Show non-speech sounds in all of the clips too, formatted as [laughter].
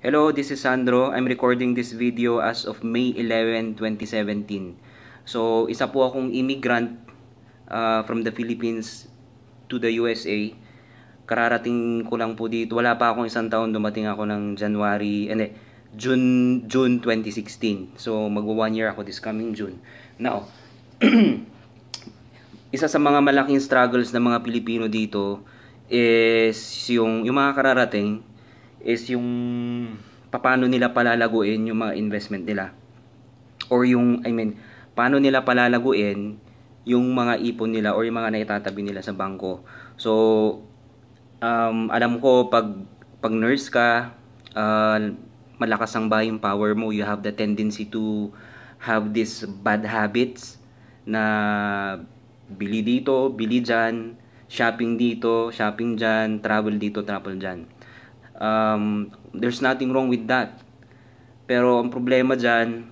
Hello, this is Sandro. I'm recording this video as of May 11, 2017. So, isa po akong immigrant uh, from the Philippines to the USA. Kararating ko lang po dito. Wala pa akong isang taon. Dumating ako ng January, eh, June, June 2016. So, magwa one year ako this coming June. Now, [clears throat] isa sa mga malaking struggles ng mga Pilipino dito is yung, yung mga kararating is yung paano nila palalaguin yung mga investment nila. Or yung, I mean, paano nila palalaguin yung mga ipon nila or yung mga naitatabi nila sa bangko. So, um, alam ko pag, pag nurse ka, uh, malakas ang buying power mo, you have the tendency to have these bad habits na bili dito, bili dyan, shopping dito, shopping dyan, travel dito, travel dyan. Um, there's nothing wrong with that. Pero ang problema dyan,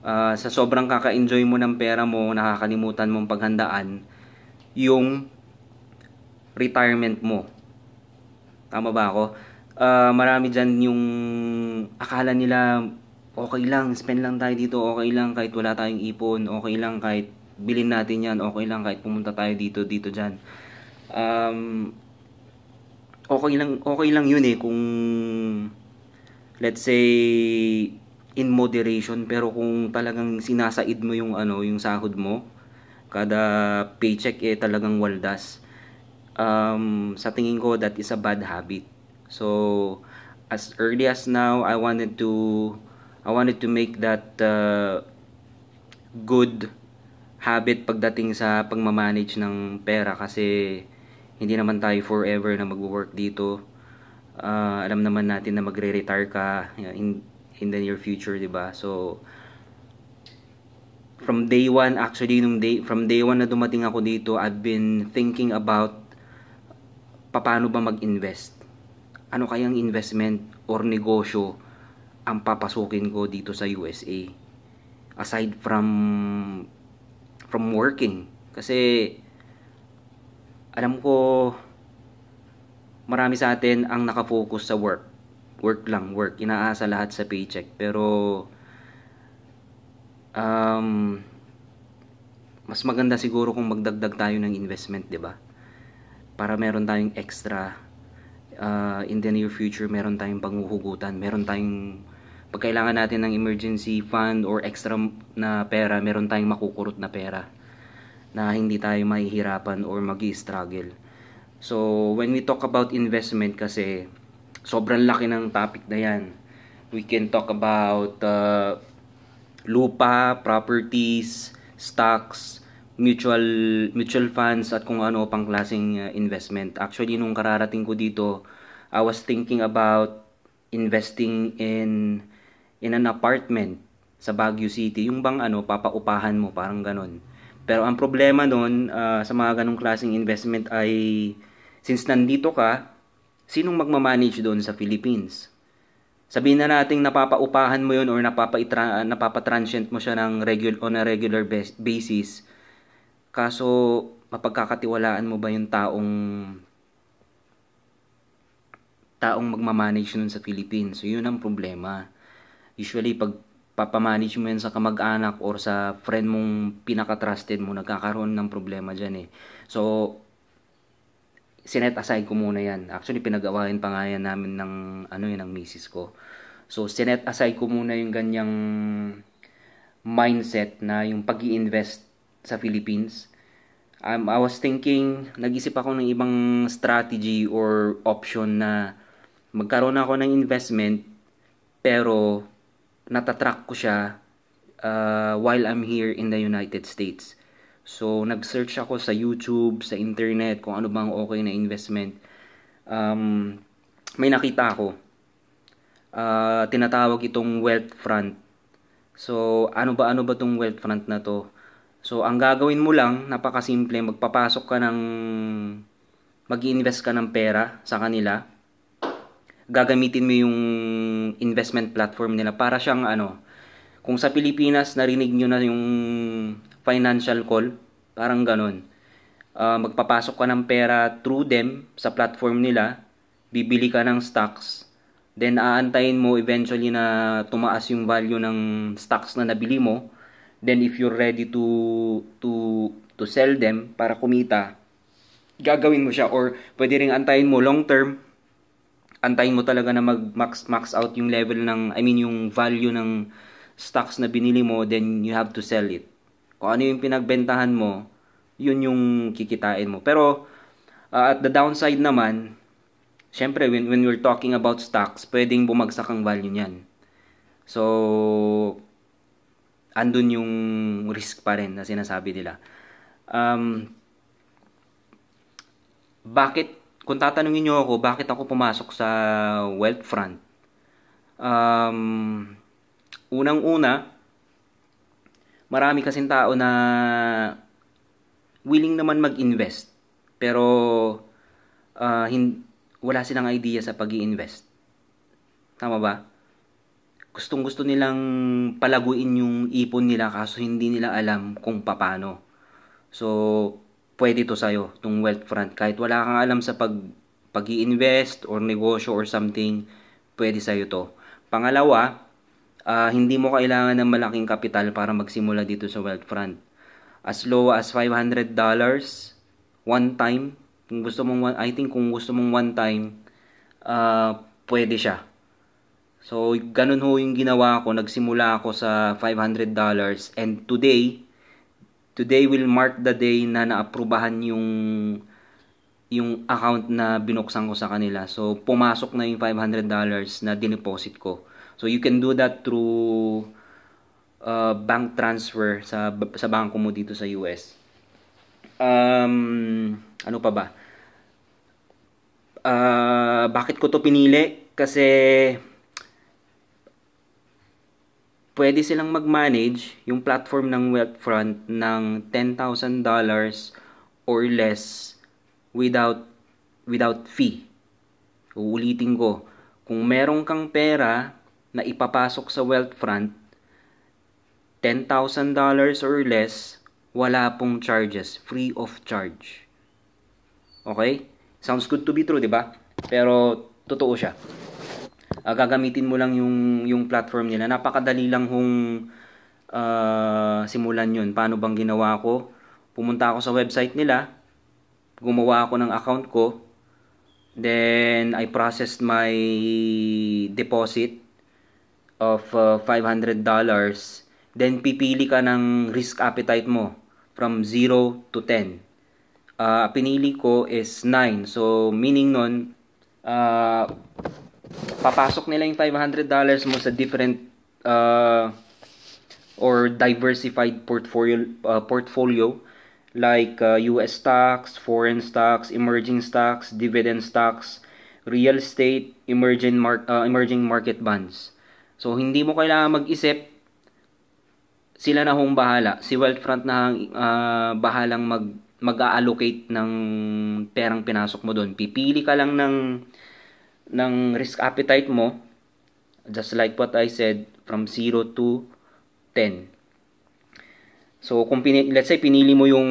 uh, sa sobrang kaka-enjoy mo ng pera mo, nakakalimutan mong paghandaan, yung retirement mo. Tama ba ako? Uh, marami dyan yung akala nila okay lang, spend lang tayo dito, okay lang kahit wala tayong ipon, okay lang kahit bilhin natin yan, okay lang kahit pumunta tayo dito, dito dyan. Um, okay lang okay lang yun eh kung let's say in moderation pero kung talagang sinasaid mo yung ano yung sahod mo kada paycheck eh talagang waldas um, sa tingin ko that is a bad habit so as early as now I wanted to I wanted to make that uh, good habit pagdating sa pagmamanage ng pera kasi hindi naman tayo forever na magwo-work dito. Uh, alam naman natin na magre-retire ka in, in the near future, 'di ba? So from day one actually nung day from day one na dumating ako dito, I've been thinking about paano ba mag-invest. Ano kayang investment or negosyo ang papasukin ko dito sa USA aside from from working kasi alam ko marami sa atin ang nakafocus sa work. Work lang, work. Inaasa lahat sa paycheck. Pero um, mas maganda siguro kung magdagdag tayo ng investment, 'di ba? Para meron tayong extra uh, in the near future, meron tayong panghuhugutan, meron tayong pagkailangan natin ng emergency fund or extra na pera, meron tayong makukurot na pera na hindi tayo mahihirapan or magi struggle So, when we talk about investment kasi, sobrang laki ng topic na yan. We can talk about uh, lupa, properties, stocks, mutual mutual funds at kung ano pang klaseng uh, investment. Actually, nung kararating ko dito, I was thinking about investing in in an apartment sa Baguio City. Yung bang ano, papaupahan mo, parang ganun. Pero ang problema nun uh, sa mga ganong klaseng investment ay since nandito ka, sinong magmamanage doon sa Philippines? Sabihin na nating napapaupahan mo yun or napapaitra, napapatransient mo siya ng regular, on a regular basis. Kaso, mapagkakatiwalaan mo ba yung taong taong magmamanage nun sa Philippines? So, yun ang problema. Usually, pag papamanage mo yan sa kamag-anak or sa friend mong pinaka-trusted mo, nagkakaroon ng problema dyan eh. So, sinet aside ko muna yan. Actually, pinag pa nga yan namin ng, ano yun, ng misis ko. So, sinet aside ko muna yung ganyang mindset na yung pag invest sa Philippines. Um, I was thinking, nag-isip ako ng ibang strategy or option na magkaroon ako ng investment pero natatrack ko siya uh, while I'm here in the United States. So, nag-search ako sa YouTube, sa internet, kung ano bang okay na investment. Um, may nakita ako. Uh, tinatawag itong wealth front. So, ano ba ano ba tong wealth front na to? So, ang gagawin mo lang, napakasimple, magpapasok ka ng mag-invest ka ng pera sa kanila gagamitin mo yung investment platform nila para siyang ano kung sa Pilipinas narinig nyo na yung financial call parang ganun uh, magpapasok ka ng pera through them sa platform nila bibili ka ng stocks then aantayin mo eventually na tumaas yung value ng stocks na nabili mo then if you're ready to to to sell them para kumita gagawin mo siya or pwede ring antayin mo long term antayin mo talaga na mag max max out yung level ng I mean yung value ng stocks na binili mo then you have to sell it. Kung ano yung pinagbentahan mo, yun yung kikitain mo. Pero uh, at the downside naman, syempre when when we're talking about stocks, pwedeng bumagsak ang value niyan. So andun yung risk pa rin na sinasabi nila. Um, bakit kung tatanungin niyo ako bakit ako pumasok sa wealth front, um, unang-una, marami kasing tao na willing naman mag-invest pero uh, hin- wala silang idea sa pag invest Tama ba? Gustong gusto nilang palaguin yung ipon nila kaso hindi nila alam kung paano. So, pwede to sa'yo, itong wealth front. Kahit wala kang alam sa pag, pag invest or negosyo or something, pwede sa'yo to. Pangalawa, uh, hindi mo kailangan ng malaking kapital para magsimula dito sa wealth front. As low as $500 one time. Kung gusto mong one, I think kung gusto mong one time, uh, pwede siya. So, ganun ho yung ginawa ko. Nagsimula ako sa $500 and today, Today will mark the day na naaprubahan yung yung account na binuksan ko sa kanila. So, pumasok na yung $500 na dineposit ko. So, you can do that through uh, bank transfer sa, sa bangko mo dito sa US. Um, ano pa ba? Uh, bakit ko to pinili? Kasi pwede silang mag-manage yung platform ng Wealthfront ng $10,000 or less without without fee. Uulitin ko, kung merong kang pera na ipapasok sa Wealthfront, $10,000 or less, wala pong charges, free of charge. Okay? Sounds good to be true, 'di ba? Pero totoo siya uh, gagamitin mo lang yung yung platform nila. Napakadali lang hong uh, simulan yun Paano bang ginawa ko? Pumunta ako sa website nila, gumawa ako ng account ko, then I processed my deposit of uh, ah, $500. Then pipili ka ng risk appetite mo from 0 to 10. Uh, pinili ko is 9. So meaning nun, uh, papasok nila yung $500 mo sa different uh, or diversified portfolio uh, portfolio like uh, US stocks, foreign stocks, emerging stocks, dividend stocks, real estate, emerging mar- uh, emerging market bonds. So hindi mo kailangan mag-isip sila na hong bahala. Si Wealthfront na uh, bahalang mag mag-allocate ng perang pinasok mo doon. Pipili ka lang ng ng risk appetite mo, just like what I said, from 0 to 10. So, kung pinili, let's say pinili mo yung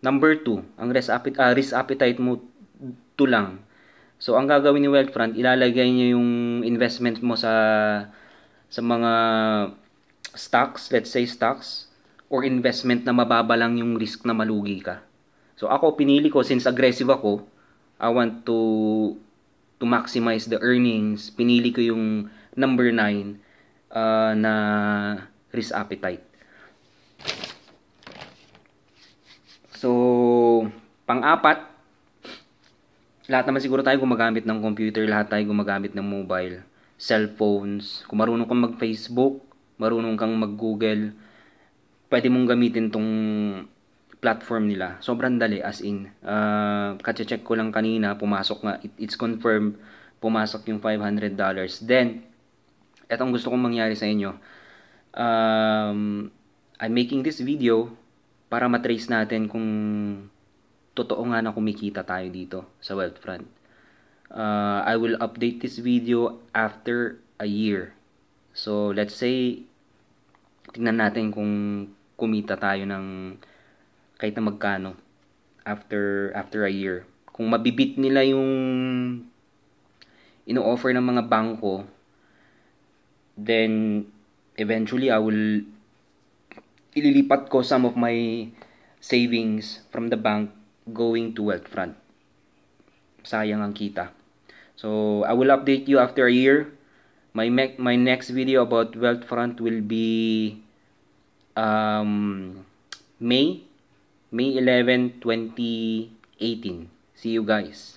number 2, ang risk appetite, uh, ah, risk appetite mo 2 lang. So, ang gagawin ni Wealthfront, ilalagay niya yung investment mo sa sa mga stocks, let's say stocks, or investment na mababa lang yung risk na malugi ka. So ako pinili ko since aggressive ako, I want to to maximize the earnings, pinili ko yung number 9 uh, na risk appetite. So, pang-apat, lahat naman siguro tayo gumagamit ng computer, lahat tayo gumagamit ng mobile, cellphones. Kung marunong kang mag-Facebook, marunong kang mag-Google, pwede mong gamitin tong platform nila. Sobrang dali as in. Uh, kache-check ko lang kanina, pumasok nga. It, it's confirmed, pumasok yung $500. Then, etong gusto kong mangyari sa inyo. Um, I'm making this video para matrace natin kung totoo nga na kumikita tayo dito sa Wealthfront. Uh, I will update this video after a year. So, let's say, tignan natin kung kumita tayo ng kahit na magkano after after a year. Kung mabibit nila yung ino-offer ng mga bangko, then eventually I will ililipat ko some of my savings from the bank going to Wealthfront. Sayang ang kita. So, I will update you after a year. My my next video about Wealthfront will be um May may 11, 2018. See you guys.